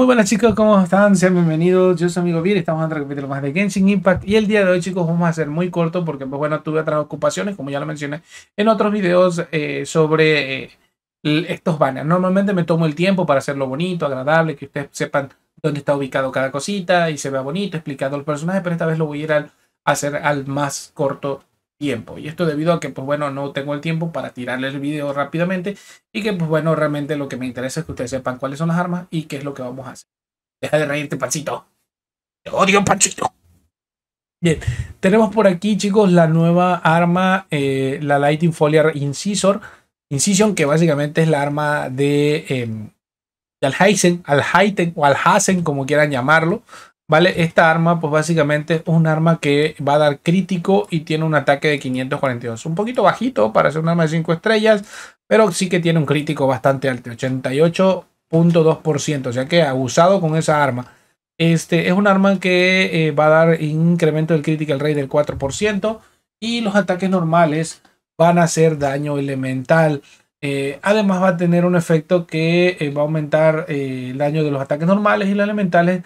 Muy buenas chicos, ¿cómo están? Sean bienvenidos. Yo soy amigo Vir, estamos en otro capítulo más de Genshin Impact y el día de hoy chicos vamos a hacer muy corto porque pues bueno, tuve otras ocupaciones, como ya lo mencioné en otros videos eh, sobre eh, estos banners. Normalmente me tomo el tiempo para hacerlo bonito, agradable, que ustedes sepan dónde está ubicado cada cosita y se vea bonito explicado el personaje, pero esta vez lo voy a ir a hacer al más corto tiempo. Y esto debido a que, pues bueno, no tengo el tiempo para tirarle el video rápidamente y que, pues bueno, realmente lo que me interesa es que ustedes sepan cuáles son las armas y qué es lo que vamos a hacer. Deja de reírte, Pancito. Te odio, Pancito. Bien, tenemos por aquí, chicos, la nueva arma, eh, la Lighting Foliar Incisor. Incision, que básicamente es la arma de, eh, de Alhazen, o Alhazen, como quieran llamarlo. ¿Vale? Esta arma, pues básicamente es un arma que va a dar crítico y tiene un ataque de 542. Un poquito bajito para ser un arma de 5 estrellas, pero sí que tiene un crítico bastante alto, 88.2%. O sea que abusado con esa arma. Este es un arma que eh, va a dar incremento del critical rey del 4% y los ataques normales van a hacer daño elemental. Eh, además va a tener un efecto que eh, va a aumentar el daño de los ataques normales y los elementales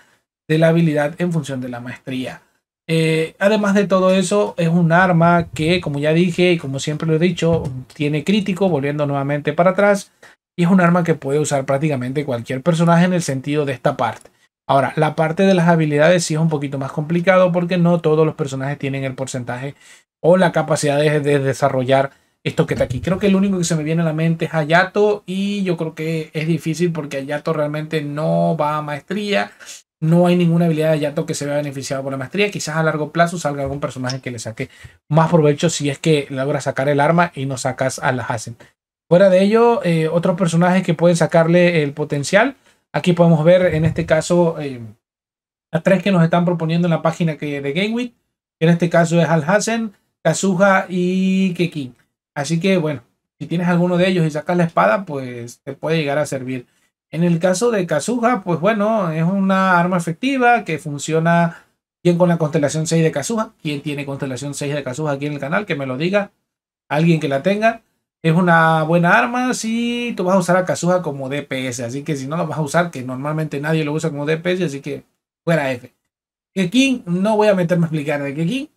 de la habilidad en función de la maestría. Eh, además de todo eso, es un arma que, como ya dije y como siempre lo he dicho, tiene crítico, volviendo nuevamente para atrás, y es un arma que puede usar prácticamente cualquier personaje en el sentido de esta parte. Ahora, la parte de las habilidades sí es un poquito más complicado porque no todos los personajes tienen el porcentaje o la capacidad de, de desarrollar esto que está aquí. Creo que el único que se me viene a la mente es Hayato y yo creo que es difícil porque Hayato realmente no va a maestría no hay ninguna habilidad de Yato que se vea beneficiada por la maestría. Quizás a largo plazo salga algún personaje que le saque más provecho si es que logra sacar el arma y no sacas a la Hasen. Fuera de ello, eh, otros personajes que pueden sacarle el potencial. Aquí podemos ver en este caso eh, a tres que nos están proponiendo en la página que, de GameWit en este caso es al Hassen, Kazuha y Kekin. Así que bueno, si tienes alguno de ellos y sacas la espada, pues te puede llegar a servir. En el caso de Kazuha, pues bueno, es una arma efectiva que funciona bien con la constelación 6 de Kazuha. ¿Quién tiene constelación 6 de Kazuha aquí en el canal? Que me lo diga. Alguien que la tenga. Es una buena arma si tú vas a usar a Kazuha como DPS. Así que si no lo vas a usar, que normalmente nadie lo usa como DPS, así que fuera F. Kekin, no voy a meterme a explicar de Kekin.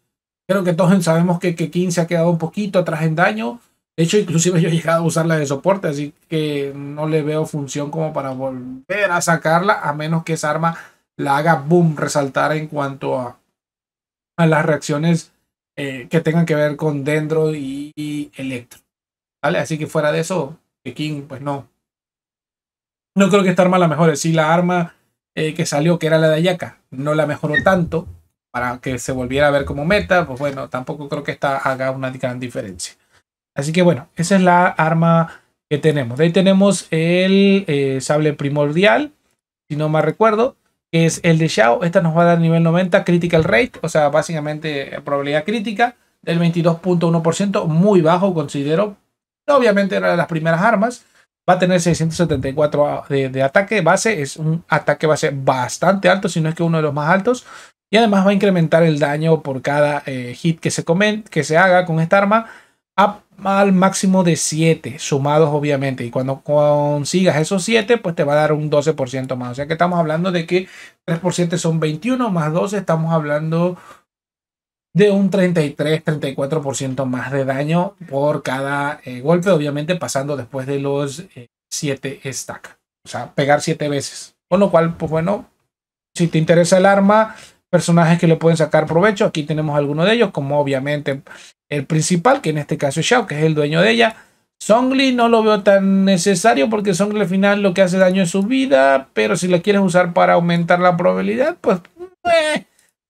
Creo que todos sabemos que Kekin se ha quedado un poquito atrás en daño. De hecho, inclusive yo he llegado a usarla de soporte, así que no le veo función como para volver a sacarla, a menos que esa arma la haga boom, resaltar en cuanto a, las reacciones eh, que tengan que ver con Dendro y, Electro. ¿Vale? Así que fuera de eso, King, pues no. No creo que esta arma la mejore. Si la arma eh, que salió, que era la de Ayaka, no la mejoró tanto para que se volviera a ver como meta, pues bueno, tampoco creo que esta haga una gran diferencia. Así que bueno, esa es la arma que tenemos. De ahí tenemos el eh, sable primordial, si no mal recuerdo, que es el de Xiao. Esta nos va a dar nivel 90 critical rate, o sea, básicamente probabilidad crítica del 22.1%, muy bajo considero. Obviamente era de las primeras armas. Va a tener 674 de, ataque base, es un ataque base bastante alto, si no es que uno de los más altos. Y además va a incrementar el daño por cada eh, hit que se, comen, que se haga con esta arma a al máximo de 7 sumados obviamente y cuando consigas esos 7 pues te va a dar un 12% más o sea que estamos hablando de que 3% son 21 más 12 estamos hablando de un 33 34% más de daño por cada eh, golpe obviamente pasando después de los 7 eh, o sea pegar 7 veces con lo cual pues bueno si te interesa el arma personajes que le pueden sacar provecho aquí tenemos algunos de ellos como obviamente el principal, que en este caso es Xiao que es el dueño de ella. Songli no lo veo tan necesario porque Songli al final lo que hace daño es su vida, pero si la quieres usar para aumentar la probabilidad, pues... Eh,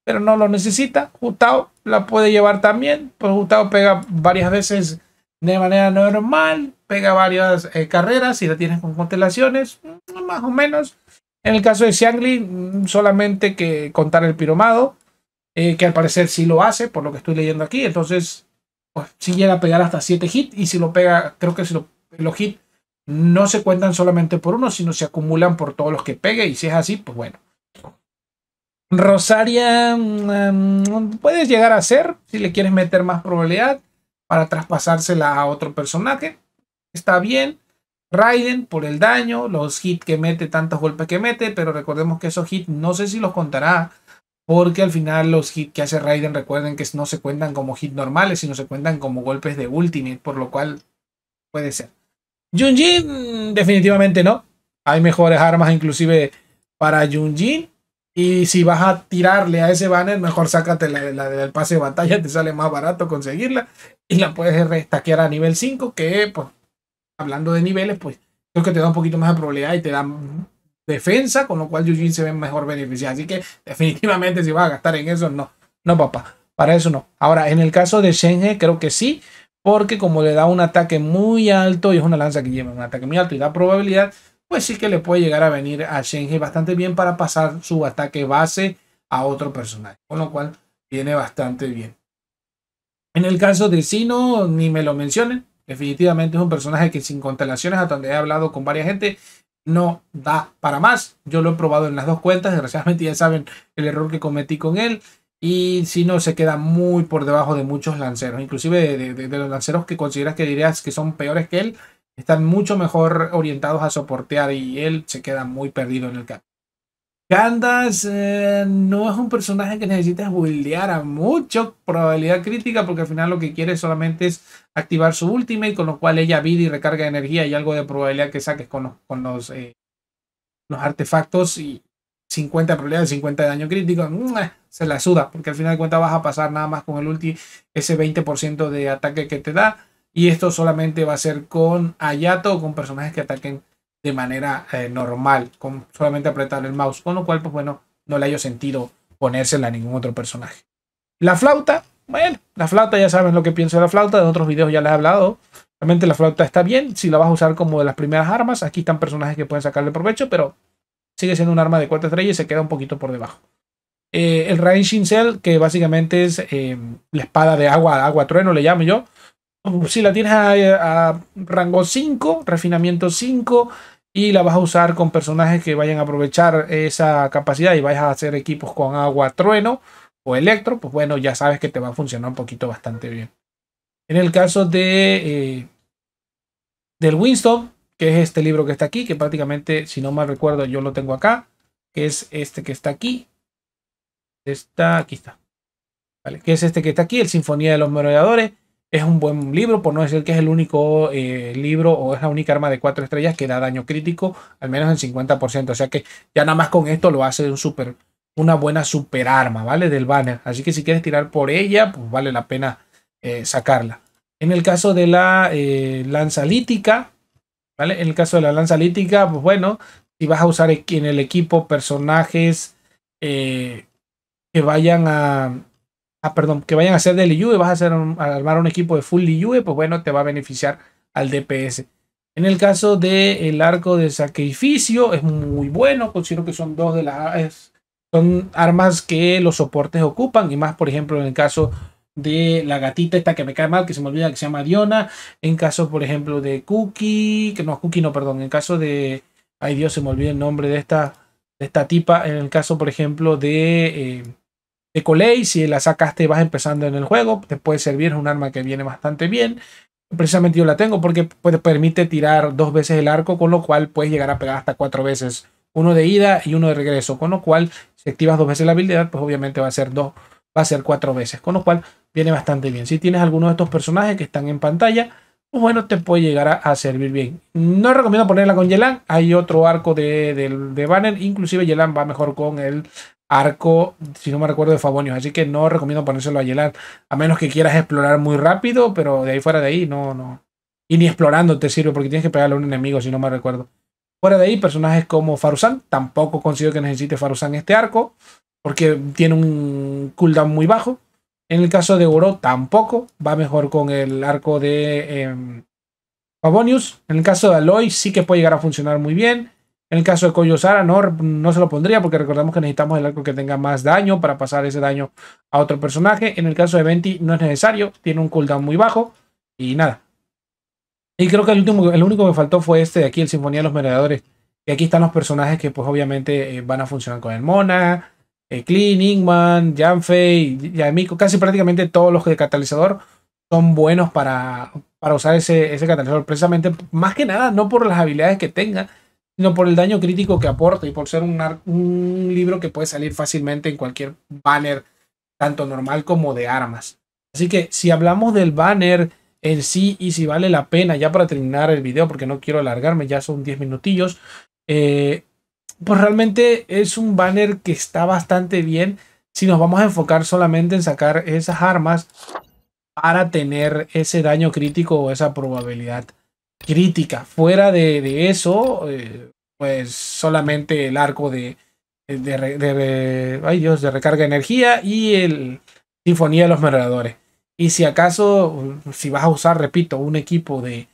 pero no lo necesita. Gustavo la puede llevar también, pues Gustavo pega varias veces de manera normal, pega varias eh, carreras y la tienes con constelaciones, mm, más o menos. En el caso de Xiangli, mm, solamente que contar el piromado, eh, que al parecer sí lo hace, por lo que estoy leyendo aquí. Entonces, si pues, llega a pegar hasta 7 hits y si lo pega, creo que si los hits no se cuentan solamente por uno, sino se acumulan por todos los que pegue y si es así, pues bueno. Rosaria mm, puedes llegar a ser, si le quieres meter más probabilidad para traspasársela a otro personaje, está bien. Raiden por el daño, los hits que mete, tantos golpes que mete, pero recordemos que esos hits no sé si los contará porque al final los hits que hace Raiden recuerden que no se cuentan como hits normales, sino se cuentan como golpes de Ultimate, por lo cual puede ser. Junjin, mm, definitivamente no. Hay mejores armas inclusive para Junjin. Y si vas a tirarle a ese banner, mejor sácate la, la del pase de batalla, te sale más barato conseguirla. Y la puedes restaquear a nivel 5, que pues, hablando de niveles, pues creo que te da un poquito más de probabilidad y te da defensa, con lo cual Yujin se ve mejor beneficiado. Así que definitivamente si va a gastar en eso, no, no papá, para eso no. Ahora, en el caso de Shenhe, creo que sí, porque como le da un ataque muy alto y es una lanza que lleva un ataque muy alto y da probabilidad, pues sí que le puede llegar a venir a Shenhe bastante bien para pasar su ataque base a otro personaje, con lo cual viene bastante bien. En el caso de Sino, ni me lo mencionen. Definitivamente es un personaje que sin constelaciones, a donde he hablado con varias gente, no da para más. Yo lo he probado en las dos cuentas, desgraciadamente ya saben el error que cometí con él. Y si no, se queda muy por debajo de muchos lanceros, inclusive de, los lanceros que consideras que dirías que son peores que él, están mucho mejor orientados a soportear y él se queda muy perdido en el campo. Candas eh, no es un personaje que necesites buildear a mucho probabilidad crítica porque al final lo que quiere solamente es activar su y con lo cual ella vida y recarga energía y algo de probabilidad que saques con los, con los, eh, los artefactos y 50 probabilidad 50 de daño crítico se la suda porque al final de cuentas vas a pasar nada más con el ulti ese 20% de ataque que te da y esto solamente va a ser con Ayato o con personajes que ataquen de manera eh, normal, con solamente apretar el mouse, con lo cual, pues bueno, no le haya sentido ponérsela a ningún otro personaje. La flauta, bueno, la flauta ya saben lo que pienso de la flauta, en otros videos ya les he hablado. Realmente la flauta está bien, si la vas a usar como de las primeras armas, aquí están personajes que pueden sacarle provecho, pero sigue siendo un arma de cuatro estrellas y se queda un poquito por debajo. Eh, el Rain cell que básicamente es eh, la espada de agua, agua trueno le llamo yo, si la tienes a, rango 5, refinamiento 5, y la vas a usar con personajes que vayan a aprovechar esa capacidad y vayas a hacer equipos con agua, trueno o electro, pues bueno, ya sabes que te va a funcionar un poquito bastante bien. En el caso de eh, del Winston, que es este libro que está aquí, que prácticamente, si no mal recuerdo, yo lo tengo acá, que es este que está aquí. Está, aquí está. Vale, que es este que está aquí, el Sinfonía de los Merodeadores es un buen libro, por no decir que es el único eh, libro o es la única arma de cuatro estrellas que da daño crítico, al menos en 50%. O sea que ya nada más con esto lo hace un súper, una buena super arma, ¿vale? Del banner. Así que si quieres tirar por ella, pues vale la pena eh, sacarla. En el caso de la eh, lanza lítica, ¿vale? En el caso de la lanza lítica, pues bueno, si vas a usar en el equipo personajes que vayan a ah, perdón, que vayan a hacer de Liyue, vas a, hacer armar un equipo de full Liyue, pues bueno, te va a beneficiar al DPS. En el caso del el arco de sacrificio, es muy bueno. Considero que son dos de las son armas que los soportes ocupan. Y más, por ejemplo, en el caso de la gatita, esta que me cae mal, que se me olvida que se llama Diona. En caso, por ejemplo, de Cookie. Que no, Cookie no, perdón. En caso de. Ay Dios, se me olvida el nombre de esta, de esta tipa. En el caso, por ejemplo, de. Eh, de Si la sacaste vas empezando en el juego, te puede servir. Es un arma que viene bastante bien. Precisamente yo la tengo porque te permite tirar dos veces el arco, con lo cual puedes llegar a pegar hasta cuatro veces. Uno de ida y uno de regreso. Con lo cual, si activas dos veces la habilidad, pues obviamente va a ser dos, va a ser cuatro veces. Con lo cual, viene bastante bien. Si tienes alguno de estos personajes que están en pantalla, pues bueno, te puede llegar a, servir bien. No recomiendo ponerla con Yelan. Hay otro arco de, de banner. Inclusive Yelan va mejor con el arco, si no me recuerdo, de Fabonius. Así que no recomiendo ponérselo a Yelar, a menos que quieras explorar muy rápido, pero de ahí fuera de ahí, no, no. Y ni explorando te sirve porque tienes que pegarle a un enemigo, si no me recuerdo. Fuera de ahí, personajes como Faruzan, tampoco considero que necesite Faruzan este arco, porque tiene un cooldown muy bajo. En el caso de Oro, tampoco, va mejor con el arco de em, Favonius Fabonius. En el caso de Aloy, sí que puede llegar a funcionar muy bien. En el caso de Koyosara, no, no se lo pondría porque recordamos que necesitamos el arco que tenga más daño para pasar ese daño a otro personaje. En el caso de Venti no es necesario, tiene un cooldown muy bajo y nada. Y creo que el, último, el único que faltó fue este de aquí, el Sinfonía de los Merodeadores. Y aquí están los personajes que pues obviamente eh, van a funcionar con el Mona, el eh, Clean, Ingman, Janfei, Yamiko. Casi prácticamente todos los que de catalizador son buenos para, para usar ese, ese catalizador. Precisamente, más que nada, no por las habilidades que tenga, sino por el daño crítico que aporta y por ser un, libro que puede salir fácilmente en cualquier banner, tanto normal como de armas. Así que si hablamos del banner en sí y si vale la pena, ya para terminar el video, porque no quiero alargarme, ya son 10 minutillos, eh, pues realmente es un banner que está bastante bien si nos vamos a enfocar solamente en sacar esas armas para tener ese daño crítico o esa probabilidad crítica. Fuera de, eso, eh, pues solamente el arco de, de, de, ay Dios, de recarga de energía y el Sinfonía de los Merodeadores. Y si acaso, si vas a usar, repito, un equipo de,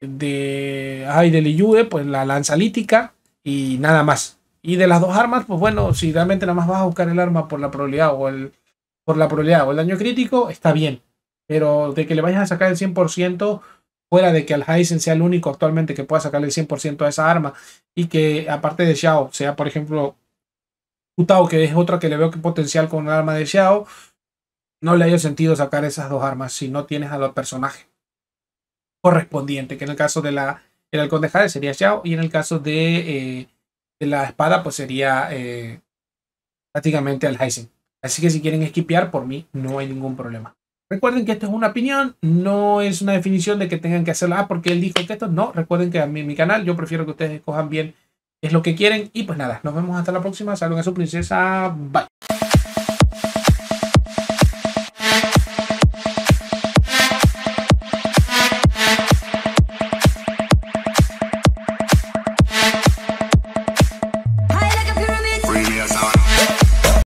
de, ay, del pues la lanza lítica y nada más. Y de las dos armas, pues bueno, si realmente nada más vas a buscar el arma por la probabilidad o el, por la probabilidad o el daño crítico, está bien. Pero de que le vayas a sacar el 100%, fuera de que al Al-Haisen sea el único actualmente que pueda sacarle el 100% a esa arma y que aparte de Xiao sea, por ejemplo, Utao, que es otra que le veo que potencial con el arma de Xiao, no le haya sentido sacar esas dos armas si no tienes a los personajes correspondientes, que en el caso de la el halcón de Jade sería Xiao y en el caso de, eh, la espada pues sería eh, prácticamente al haisen Así que si quieren esquipear por mí no hay ningún problema. Recuerden que esto es una opinión, no es una definición de que tengan que hacerla, ah, porque él dijo que esto, no, recuerden que a mí, mi canal yo prefiero que ustedes escojan bien es lo que quieren y pues nada, nos vemos hasta la próxima, salud a su princesa, bye.